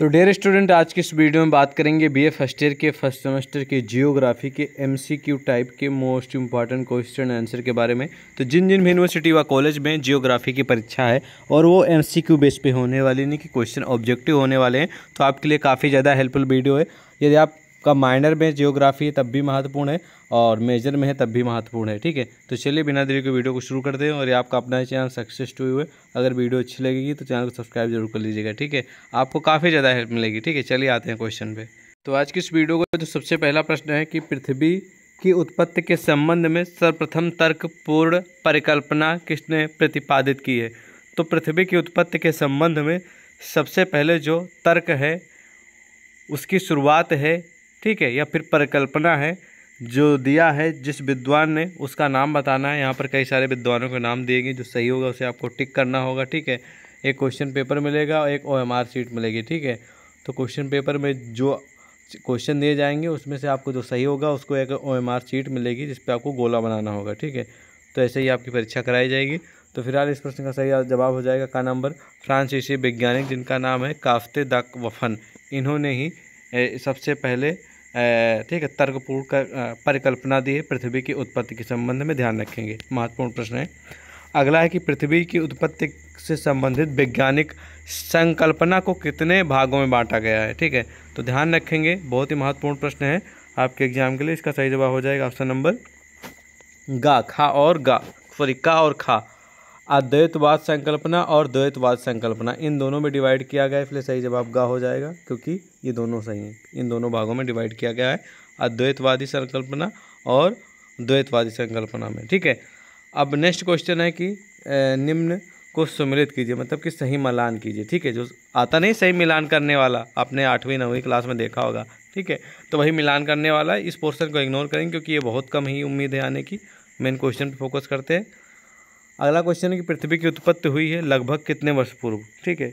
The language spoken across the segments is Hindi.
तो डेयर स्टूडेंट आज के इस वीडियो में बात करेंगे बी ए फर्स्ट ईयर के फर्स्ट सेमेस्टर के जियोग्राफी के एमसीक्यू टाइप के मोस्ट इंपॉर्टेंट क्वेश्चन आंसर के बारे में तो जिन जिन भी यूनिवर्सिटी व कॉलेज में जियोग्राफी की परीक्षा है और वो एमसीक्यू बेस पे होने वाली नहीं कि क्वेश्चन ऑब्जेक्टिव होने वाले हैं तो आपके लिए काफ़ी ज़्यादा हेल्पफुल वीडियो है यदि आप का माइनर में जियोग्राफी है तब भी महत्वपूर्ण है और मेजर में है तब भी महत्वपूर्ण है ठीक है तो चलिए बिना देरी के वीडियो को शुरू करते हैं और ये आपका अपना चैनल सक्सेस टू हुए अगर वीडियो अच्छी लगेगी तो चैनल को सब्सक्राइब जरूर कर लीजिएगा ठीक है आपको काफ़ी ज़्यादा हेल्प मिलेगी ठीक है चलिए आते हैं क्वेश्चन पर तो आज की इस वीडियो को जो सबसे पहला प्रश्न है कि पृथ्वी की उत्पत्ति के संबंध में सर्वप्रथम तर्कपूर्ण परिकल्पना किसने प्रतिपादित की है तो पृथ्वी की उत्पत्ति के संबंध में सबसे पहले जो तर्क है उसकी शुरुआत है ठीक है या फिर परिकल्पना है जो दिया है जिस विद्वान ने उसका नाम बताना है यहाँ पर कई सारे विद्वानों के नाम दिए गए जो सही होगा उसे आपको टिक करना होगा ठीक है एक क्वेश्चन पेपर मिलेगा और एक ओ सीट मिलेगी ठीक है तो क्वेश्चन पेपर में जो क्वेश्चन दिए जाएंगे उसमें से आपको जो सही होगा उसको एक ओ एम आर सीट मिलेगी जिस पर आपको गोला बनाना होगा ठीक है तो ऐसे ही आपकी परीक्षा कराई जाएगी तो फिलहाल इस प्रश्न का सही जवाब हो जाएगा का नंबर फ्रांसीसी वैज्ञानिक जिनका नाम है काफ्ते दक वफन इन्होंने ही सबसे पहले ठीक है तर्कपूर्ण परिकल्पना दी है पृथ्वी की उत्पत्ति के संबंध में ध्यान रखेंगे महत्वपूर्ण प्रश्न है अगला है कि पृथ्वी की उत्पत्ति से संबंधित वैज्ञानिक संकल्पना को कितने भागों में बांटा गया है ठीक है तो ध्यान रखेंगे बहुत ही महत्वपूर्ण प्रश्न है आपके एग्जाम के लिए इसका सही जवाब हो जाएगा ऑप्शन नंबर गा खा और गा सॉरी का और खा अद्वैतवाद संकल्पना और द्वैतवाद संकल्पना इन दोनों में डिवाइड किया गया है इसलिए सही जवाब गा हो जाएगा क्योंकि ये दोनों सही हैं इन दोनों भागों में डिवाइड किया गया है अद्वैतवादी संकल्पना और द्वैतवादी संकल्पना में ठीक है अब नेक्स्ट क्वेश्चन है कि निम्न को सुमिलित कीजिए मतलब कि सही मिलान कीजिए ठीक है जो आता नहीं सही मिलान करने वाला आपने आठवीं नौवीं क्लास में देखा होगा ठीक है तो वही मिलान करने वाला इस पोर्शन को इग्नोर करेंगे क्योंकि ये बहुत कम ही उम्मीद है आने की मेन क्वेश्चन पर फोकस करते हैं अगला क्वेश्चन है कि पृथ्वी की उत्पत्ति हुई है लगभग कितने वर्ष पूर्व ठीक है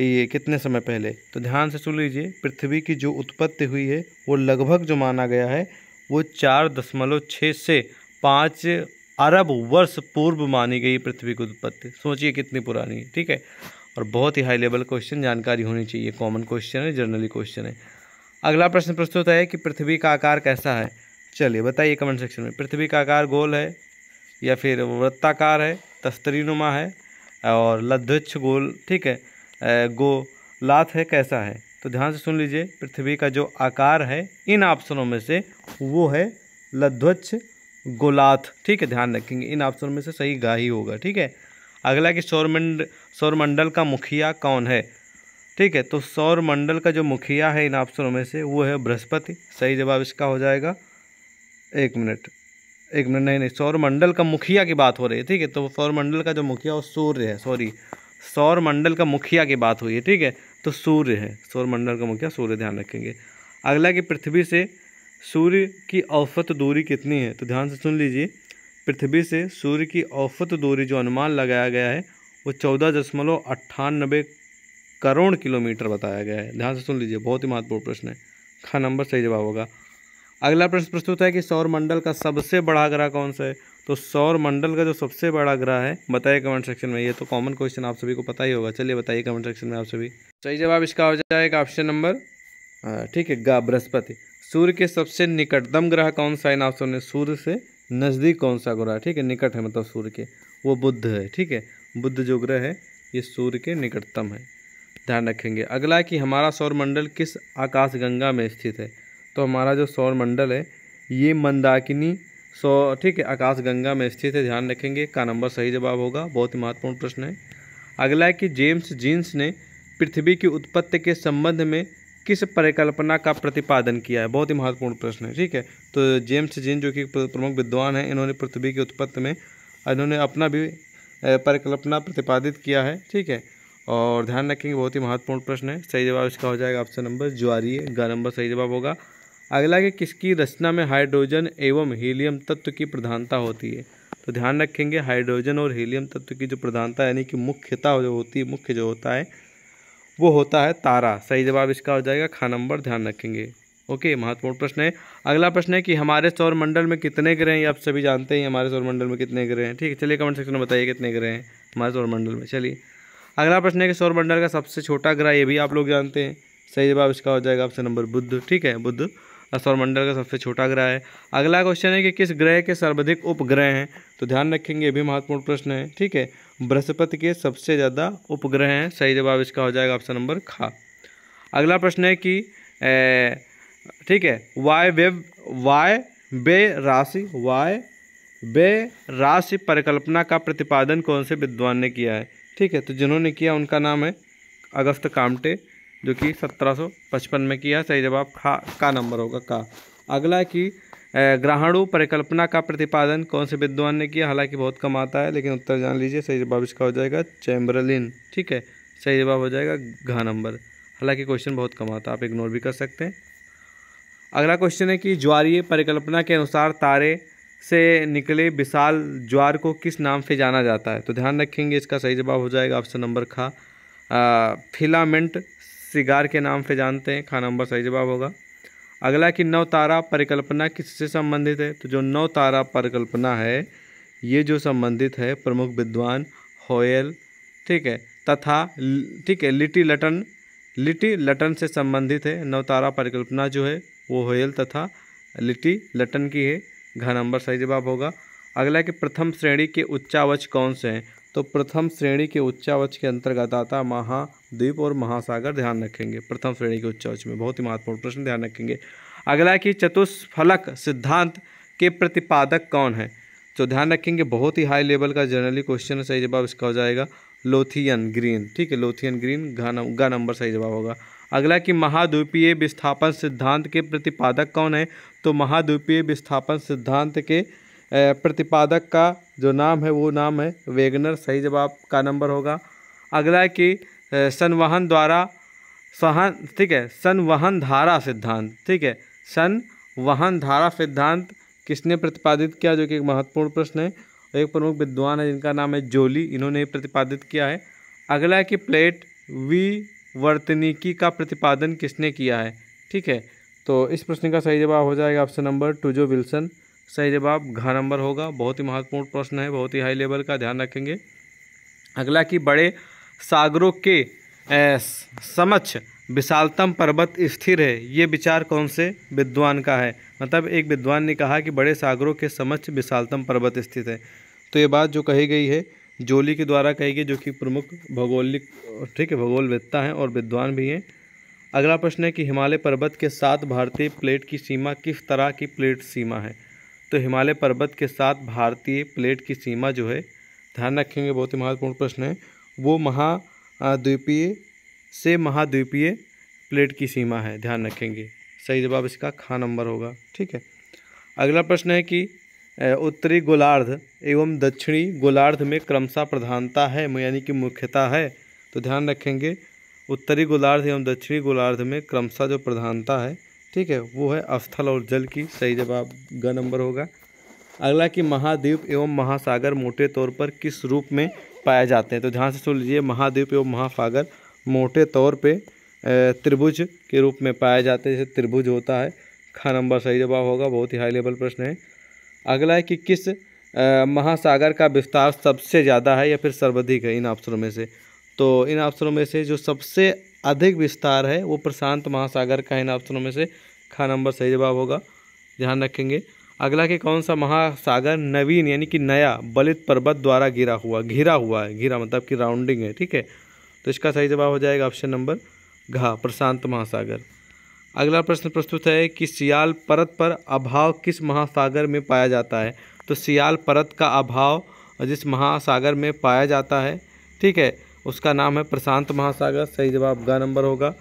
ये कितने समय पहले तो ध्यान से सुन लीजिए पृथ्वी की जो उत्पत्ति हुई है वो लगभग जो माना गया है वो चार दशमलव छः से पाँच अरब वर्ष पूर्व मानी गई पृथ्वी की उत्पत्ति सोचिए कितनी पुरानी है ठीक है और बहुत ही हाई लेवल क्वेश्चन जानकारी होनी चाहिए कॉमन क्वेश्चन है जर्नली क्वेश्चन है अगला प्रश्न प्रस्तुत है कि पृथ्वी का आकार कैसा है चलिए बताइए कमेंट सेक्शन में पृथ्वी का आकार गोल है या फिर वृत्ताकार है तस्तरीनुमा है और लद्वच्छ गोल ठीक है गो है कैसा है तो ध्यान से सुन लीजिए पृथ्वी का जो आकार है इन ऑप्शनों में से वो है लद्वच्छ गोलाथ ठीक है ध्यान रखेंगे इन ऑप्शनों में से सही गा ही होगा ठीक है अगला कि सौरमंड सौरमंडल का मुखिया कौन है ठीक है तो सौरमंडल का जो मुखिया है इन ऑप्शनों में से वो है बृहस्पति सही जवाब इसका हो जाएगा एक मिनट एक मिनट नहीं नहीं सौरमंडल का मुखिया की बात हो रही है ठीक है तो सौरमंडल का जो मुखिया वो सूर्य है सॉरी सौरमंडल का मुखिया की बात हुई है ठीक है तो सूर्य है सौरमंडल का मुखिया सूर्य ध्यान रखेंगे अगला कि पृथ्वी से सूर्य की औसत दूरी कितनी है तो ध्यान से सुन लीजिए पृथ्वी से सूर्य की औसत दूरी जो अनुमान लगाया गया है वो चौदह दशमलव अट्ठानबे करोड़ किलोमीटर बताया गया है ध्यान से सुन लीजिए बहुत ही महत्वपूर्ण प्रश्न है खा नंबर सही जवाब होगा अगला प्रश्न प्रस्तुत है कि सौर मंडल का सबसे बड़ा ग्रह कौन सा है तो सौर मंडल का जो सबसे बड़ा ग्रह है बताइए कमेंट सेक्शन में ये तो कॉमन क्वेश्चन आप सभी को पता ही होगा चलिए बताइए कमेंट सेक्शन में आप सभी सही जवाब इसका हो जाएगा ऑप्शन नंबर ठीक है गा बृहस्पति सूर्य के सबसे निकटतम ग्रह कौन सा है इन में सूर्य से नज़दीक कौन सा ग्रह ठीक है निकट है मतलब सूर्य के वो बुद्ध है ठीक है बुद्ध जो ग्रह है ये सूर्य के निकटतम है ध्यान रखेंगे अगला कि हमारा सौर मंडल किस आकाश गंगा में स्थित है तो हमारा जो सौर मंडल है ये मंदाकिनी सौ ठीक है आकाशगंगा में स्थित है ध्यान रखेंगे का नंबर सही जवाब होगा बहुत ही महत्वपूर्ण प्रश्न है अगला है कि जेम्स जीन्स ने पृथ्वी की उत्पत्ति के संबंध में किस परिकल्पना का प्रतिपादन किया है बहुत ही महत्वपूर्ण प्रश्न है ठीक है तो जेम्स जीन जो कि प्रमुख विद्वान है इन्होंने पृथ्वी की उत्पत्ति में इन्होंने अपना भी परिकल्पना प्रतिपादित किया है ठीक है और ध्यान रखेंगे बहुत ही महत्वपूर्ण प्रश्न है सही जवाब इसका हो जाएगा ऑप्शन नंबर ज्वारी गा नंबर सही जवाब होगा अगला कि किसकी रचना में हाइड्रोजन एवं हीलियम तत्व की प्रधानता होती है तो ध्यान रखेंगे हाइड्रोजन और हीलियम तत्व की जो प्रधानता यानी कि मुख्यता जो होती है मुख्य जो होता है वो होता है तारा सही जवाब इसका हो जाएगा खा नंबर ध्यान रखेंगे ओके महत्वपूर्ण प्रश्न है अगला प्रश्न है कि हमारे सौरमंडल में कितने ग्रह हैं आप सभी जानते हैं हमारे सौरमंडल में कितने ग्रह हैं ठीक है चलिए कमेंट सेक्शन में बताइए कितने ग्रह हैं हमारे सौरमंडल में चलिए अगला प्रश्न है कि सौरमंडल का सबसे छोटा ग्रह ये भी आप लोग जानते हैं सही जवाब इसका हो जाएगा ऑप्शन नंबर बुद्ध ठीक है बुद्ध सौरमंडल का सबसे छोटा ग्रह है अगला क्वेश्चन है कि किस ग्रह के सर्वाधिक उपग्रह हैं तो ध्यान रखेंगे ये भी महत्वपूर्ण प्रश्न है ठीक है बृहस्पति के सबसे ज़्यादा उपग्रह हैं सही जवाब इसका हो जाएगा ऑप्शन नंबर खा अगला प्रश्न है कि ठीक है वाय वेब वाय बे राशि वाय बे राशि परिकल्पना का प्रतिपादन कौन से विद्वान ने किया है ठीक है तो जिन्होंने किया उनका नाम है अगस्त कामटे जो कि 1755 में किया सही जवाब खा का नंबर होगा का अगला कि ग्रहणु परिकल्पना का प्रतिपादन कौन से विद्वान ने किया हालांकि बहुत कम आता है लेकिन उत्तर जान लीजिए सही जवाब इसका हो जाएगा चैम्बरलिन ठीक है सही जवाब हो जाएगा घा नंबर हालांकि क्वेश्चन बहुत कम आता है आप इग्नोर भी कर सकते हैं अगला क्वेश्चन है कि ज्वारीय परिकल्पना के अनुसार तारे से निकले विशाल ज्वार को किस नाम से जाना जाता है तो ध्यान रखेंगे इसका सही जवाब हो जाएगा ऑप्शन नंबर खा फिलामेंट सिगार के नाम से जानते हैं खाना नंबर सही जवाब होगा अगला कि नौ तारा परिकल्पना किससे संबंधित है तो जो नौ तारा परिकल्पना है ये जो संबंधित है प्रमुख विद्वान होयल ठीक है तथा ठीक है लिटी लटन लिटी लटन से संबंधित है नवतारा परिकल्पना जो है वो होयल तथा लिटी लटन की है घ नंबर सही जवाब होगा अगला कि प्रथम श्रेणी के उच्चावच कौन से हैं तो प्रथम श्रेणी के उच्चावच के अंतर्गत आता महाद्वीप और महासागर ध्यान रखेंगे प्रथम श्रेणी के उच्चावच में बहुत ही महत्वपूर्ण प्रश्न ध्यान रखेंगे अगला कि चतुष्फलक सिद्धांत के प्रतिपादक कौन है तो ध्यान रखेंगे बहुत ही हाई लेवल का जनरली क्वेश्चन सही जवाब इसका हो जाएगा लोथियन ग्रीन ठीक है लोथियन ग्रीन घा नंबर सही जवाब होगा अगला कि महाद्वीपीय विस्थापन सिद्धांत के प्रतिपादक कौन है तो महाद्वीपीय विस्थापन सिद्धांत के प्रतिपादक का जो नाम है वो नाम है वेगनर सही जवाब का नंबर होगा अगला है कि संवहन द्वारा सहन ठीक है संवहन धारा सिद्धांत ठीक है संवहन धारा सिद्धांत किसने प्रतिपादित किया जो कि एक महत्वपूर्ण प्रश्न है एक प्रमुख विद्वान है जिनका नाम है जोली इन्होंने प्रतिपादित किया है अगला है कि प्लेट विवर्तनिकी का प्रतिपादन किसने किया है ठीक है तो इस प्रश्न का सही जवाब हो जाएगा ऑप्शन नंबर टू जो विल्सन सही जवाब घर नंबर होगा बहुत ही महत्वपूर्ण प्रश्न है बहुत ही हाई लेवल का ध्यान रखेंगे अगला कि बड़े सागरों के समक्ष विशालतम पर्वत स्थिर है ये विचार कौन से विद्वान का है मतलब एक विद्वान ने कहा कि बड़े सागरों के समक्ष विशालतम पर्वत स्थित है तो ये बात जो कही गई है जोली के द्वारा कही गई जो कि प्रमुख भौगोलिक ठीक है भूगोलवेत्ता हैं और विद्वान भी हैं अगला प्रश्न है कि हिमालय पर्वत के साथ भारतीय प्लेट की सीमा किस तरह की प्लेट सीमा है तो हिमालय पर्वत के साथ भारतीय प्लेट की सीमा जो है ध्यान रखेंगे बहुत ही महत्वपूर्ण प्रश्न है वो महाद्वीपीय से महाद्वीपीय प्लेट की सीमा है ध्यान रखेंगे सही जवाब इसका खा नंबर होगा ठीक है अगला प्रश्न है कि उत्तरी गोलार्ध एवं दक्षिणी गोलार्ध में क्रमशः प्रधानता है यानी कि मुख्यता है तो ध्यान रखेंगे उत्तरी गोलार्ध एवं दक्षिणी गोलार्ध में क्रमशः जो प्रधानता है ठीक है वो है स्थल और जल की सही जवाब ग नंबर होगा अगला कि महाद्वीप एवं महासागर मोटे तौर पर किस रूप में पाए जाते हैं तो ध्यान से सुन लीजिए महाद्वीप एवं महासागर मोटे तौर पे त्रिभुज के रूप में पाए जाते हैं जैसे त्रिभुज होता है खा नंबर सही जवाब होगा बहुत ही हाई लेवल प्रश्न है अगला है कि किस महासागर का विस्तार सबसे ज़्यादा है या फिर सर्वाधिक है इन ऑप्शनों में से तो इन ऑप्शनों में से जो सबसे अधिक विस्तार है वो प्रशांत महासागर का इन ऑप्शनों में से खा नंबर सही जवाब होगा ध्यान रखेंगे अगला कि कौन सा महासागर नवीन यानी कि नया बलित पर्वत द्वारा घिरा हुआ घिरा हुआ है घिरा मतलब कि राउंडिंग है ठीक है तो इसका सही जवाब हो जाएगा ऑप्शन नंबर घा प्रशांत महासागर अगला प्रश्न प्रस्तुत है कि सियाल परत पर अभाव किस महासागर में पाया जाता है तो सियाल परत का अभाव जिस महासागर में पाया जाता है ठीक है उसका नाम है प्रशांत महासागर सही जवाब गा नंबर होगा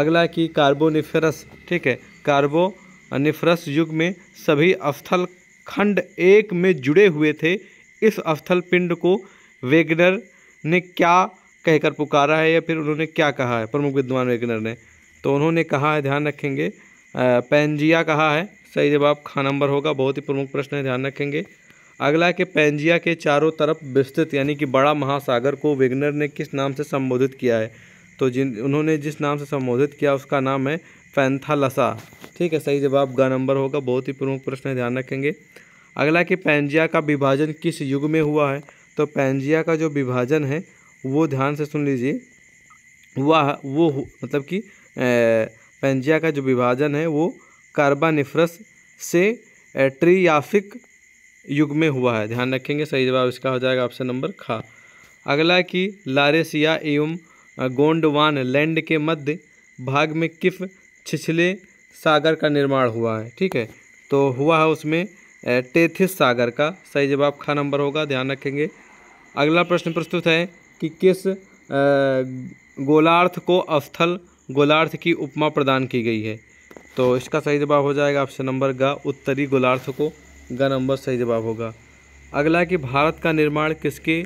अगला कि कार्बोनिफेरस ठीक है कार्बो कार्बोनिफरस युग में सभी अस्थल खंड एक में जुड़े हुए थे इस अस्थल पिंड को वेगनर ने क्या कहकर पुकारा है या फिर उन्होंने क्या कहा है प्रमुख विद्वान वेगनर ने तो उन्होंने कहा है ध्यान रखेंगे पेंजिया कहा है सही जवाब खा नंबर होगा बहुत ही प्रमुख प्रश्न है ध्यान रखेंगे अगला के पेंजिया के चारों तरफ विस्तृत यानी कि बड़ा महासागर को वेगनर ने किस नाम से संबोधित किया है तो जिन उन्होंने जिस नाम से संबोधित किया उसका नाम है पैंथालसा ठीक है सही जवाब ग नंबर होगा बहुत ही प्रमुख प्रश्न है ध्यान रखेंगे अगला कि पैंजिया का विभाजन किस युग में हुआ है तो पैंजिया का जो विभाजन है वो ध्यान से सुन लीजिए वह वो मतलब कि पैंजिया का जो विभाजन है वो कार्बानिफ्रस से ट्रियाफिक युग में हुआ है ध्यान रखेंगे सही जवाब इसका हो जाएगा ऑप्शन नंबर खा अगला कि लारेसिया एवं गोंडवान लैंड के मध्य भाग में किफ छिछले सागर का निर्माण हुआ है ठीक है तो हुआ है उसमें टेथिस सागर का सही जवाब खा नंबर होगा ध्यान रखेंगे अगला प्रश्न प्रस्तुत है कि किस गोलार्थ को अस्थल गोलार्थ की उपमा प्रदान की गई है तो इसका सही जवाब हो जाएगा ऑप्शन नंबर ग उत्तरी गोलार्थ को ग नंबर सही जवाब होगा अगला कि भारत का निर्माण किसके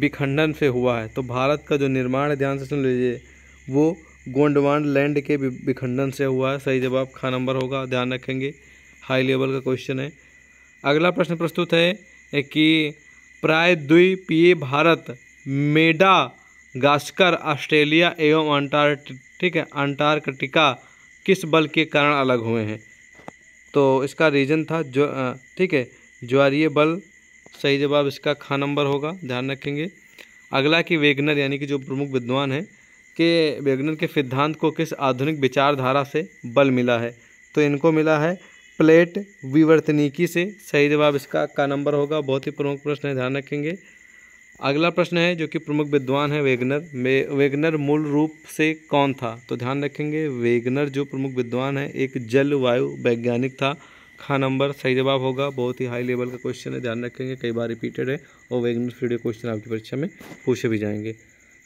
विखंडन से हुआ है तो भारत का जो निर्माण है ध्यान से सुन लीजिए वो गोंडवान लैंड के विखंडन से हुआ है सही जवाब खा नंबर होगा ध्यान रखेंगे हाई लेवल का क्वेश्चन है अगला प्रश्न प्रस्तुत है कि प्राय द्वीपीय भारत मेडा गास्कर ऑस्ट्रेलिया एवं अंटार्कटिक अंटार्कटिका किस बल के कारण अलग हुए हैं तो इसका रीज़न था जो ठीक है ज्वारीय बल सही जवाब इसका खा नंबर होगा ध्यान रखेंगे अगला कि वेगनर यानी कि जो प्रमुख विद्वान हैं के वेगनर के सिद्धांत को किस आधुनिक विचारधारा से बल मिला है तो इनको मिला है प्लेट विवर्तनिकी से सही जवाब इसका का नंबर होगा बहुत ही प्रमुख प्रश्न है ध्यान रखेंगे अगला प्रश्न है जो कि प्रमुख विद्वान है वेगनर वेगनर मूल रूप से कौन था तो ध्यान रखेंगे वेगनर जो प्रमुख विद्वान है एक जलवायु वैज्ञानिक था खा नंबर सही जवाब होगा बहुत ही हाई लेवल का क्वेश्चन है ध्यान रखेंगे कई बार रिपीटेड है और वेगनर फीडियो क्वेश्चन आपकी परीक्षा में पूछे भी जाएंगे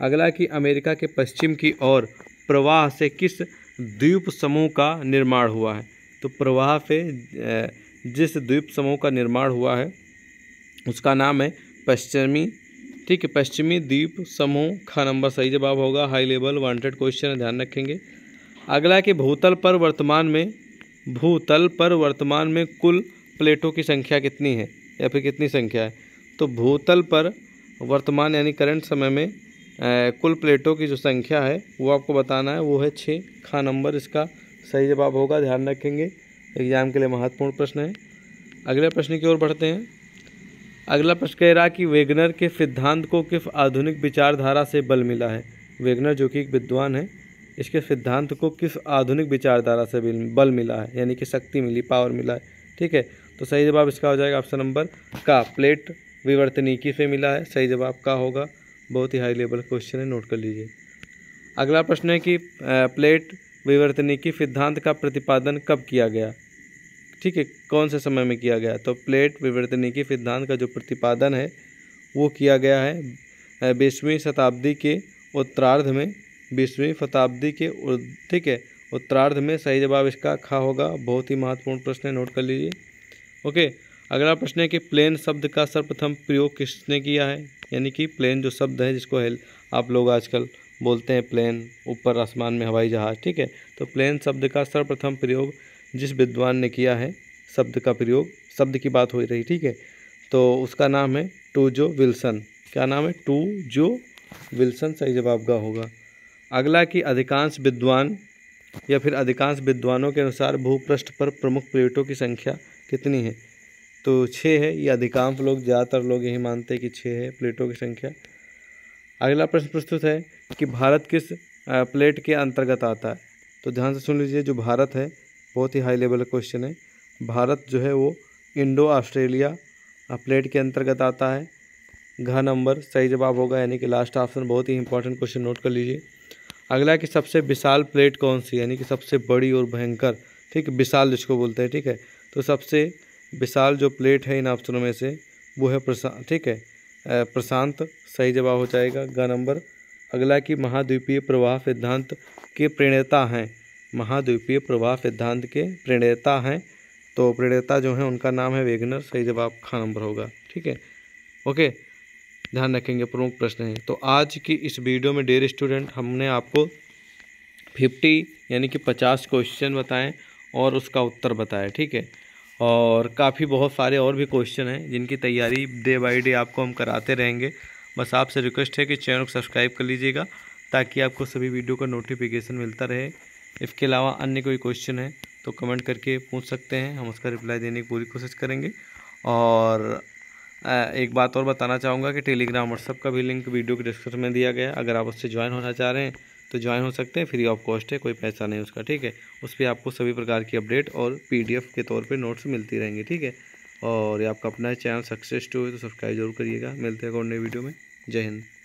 अगला कि अमेरिका के पश्चिम की ओर प्रवाह से किस द्वीप समूह का निर्माण हुआ है तो प्रवाह से जिस द्वीप समूह का निर्माण हुआ है उसका नाम है पश्चिमी ठीक है पश्चिमी द्वीप समूह का नंबर सही जवाब होगा हाई लेवल वांटेड क्वेश्चन है ध्यान रखेंगे अगला कि भूतल पर वर्तमान में भूतल पर वर्तमान में कुल प्लेटों की संख्या कितनी है या फिर कितनी संख्या है तो भूतल पर वर्तमान यानी करंट समय में कुल प्लेटों की जो संख्या है वो आपको बताना है वो है छः खा नंबर इसका सही जवाब होगा ध्यान रखेंगे एग्जाम के लिए महत्वपूर्ण प्रश्न है अगले प्रश्न की ओर बढ़ते हैं अगला प्रश्न कह रहा कि वेगनर के सिद्धांत को किस आधुनिक विचारधारा से बल मिला है वेगनर जो कि एक विद्वान है इसके सिद्धांत को किस आधुनिक विचारधारा से बल मिला है यानी कि शक्ति मिली पावर मिला है ठीक है तो सही जवाब इसका हो जाएगा ऑप्शन नंबर का प्लेट विवर्तनिकी से मिला है सही जवाब का होगा बहुत ही हाई लेवल क्वेश्चन है नोट कर लीजिए अगला प्रश्न है कि प्लेट विवर्तनिकी सिद्धांत का प्रतिपादन कब किया गया ठीक है कौन से समय में किया गया तो प्लेट विवर्तनिकी सिद्धांत का जो प्रतिपादन है वो किया गया है बीसवीं शताब्दी के उत्तरार्ध में बीसवीं शताब्दी के ठीक है उत्तरार्ध में सही जवाब इसका खा होगा बहुत ही महत्वपूर्ण प्रश्न है नोट कर लीजिए ओके अगला प्रश्न है कि प्लेन शब्द का सर्वप्रथम प्रयोग किसने किया है यानी कि प्लेन जो शब्द है जिसको हेल आप लोग आजकल बोलते हैं प्लेन ऊपर आसमान में हवाई जहाज़ ठीक है तो प्लेन शब्द का सर्वप्रथम प्रयोग जिस विद्वान ने किया है शब्द का प्रयोग शब्द की बात हो रही ठीक है तो उसका नाम है टू जो विल्सन क्या नाम है टू जो विल्सन सही जवाब का होगा अगला कि अधिकांश विद्वान या फिर अधिकांश विद्वानों के अनुसार भूपृष्ठ पर प्रमुख प्लेटों की संख्या कितनी है तो छः है ये अधिकांश लोग ज़्यादातर लोग यही मानते हैं कि छः है प्लेटों की संख्या अगला प्रश्न प्रस्तुत है कि भारत किस प्लेट के अंतर्गत आता है तो ध्यान से सुन लीजिए जो भारत है बहुत ही हाई लेवल का क्वेश्चन है भारत जो है वो इंडो ऑस्ट्रेलिया प्लेट के अंतर्गत आता है घ नंबर सही जवाब होगा यानी कि लास्ट ऑप्शन बहुत ही इंपॉर्टेंट क्वेश्चन नोट कर लीजिए अगला कि सबसे विशाल प्लेट कौन सी यानी कि सबसे बड़ी और भयंकर ठीक विशाल जिसको बोलते हैं ठीक है तो सबसे विशाल जो प्लेट है इन ऑप्शनों में से वो है प्रशांत ठीक है प्रशांत सही जवाब हो जाएगा ग नंबर अगला कि महाद्वीपीय प्रवाह सिद्धांत के प्रणेता हैं महाद्वीपीय प्रवाह सिद्धांत के प्रणेता हैं तो प्रणेता जो हैं उनका नाम है वेगनर सही जवाब खा नंबर होगा ठीक है ओके ध्यान रखेंगे प्रमुख प्रश्न हैं तो आज की इस वीडियो में डेयर स्टूडेंट हमने आपको फिफ्टी यानी कि पचास क्वेश्चन बताएँ और उसका उत्तर बताया ठीक है और काफ़ी बहुत सारे और भी क्वेश्चन हैं जिनकी तैयारी डे बाई डे आपको हम कराते रहेंगे बस आपसे रिक्वेस्ट है कि चैनल को सब्सक्राइब कर लीजिएगा ताकि आपको सभी वीडियो का नोटिफिकेशन मिलता रहे इसके अलावा अन्य कोई क्वेश्चन है तो कमेंट करके पूछ सकते हैं हम उसका रिप्लाई देने की पूरी कोशिश करेंगे और एक बात और बताना चाहूँगा कि टेलीग्राम व्हाट्सअप का भी लिंक वीडियो के डिस्क्रिप्शन में दिया गया अगर आप उससे ज्वाइन होना चाह रहे हैं तो ज्वाइन हो सकते हैं फ्री ऑफ कॉस्ट है कोई पैसा नहीं उसका ठीक है उस पर आपको सभी प्रकार की अपडेट और पी के तौर पर नोट्स मिलती रहेंगी ठीक है और ये आपका अपना चैनल सक्सेस टू तो सब्सक्राइब जरूर करिएगा मिलते हैं अगर नई वीडियो में जय हिंद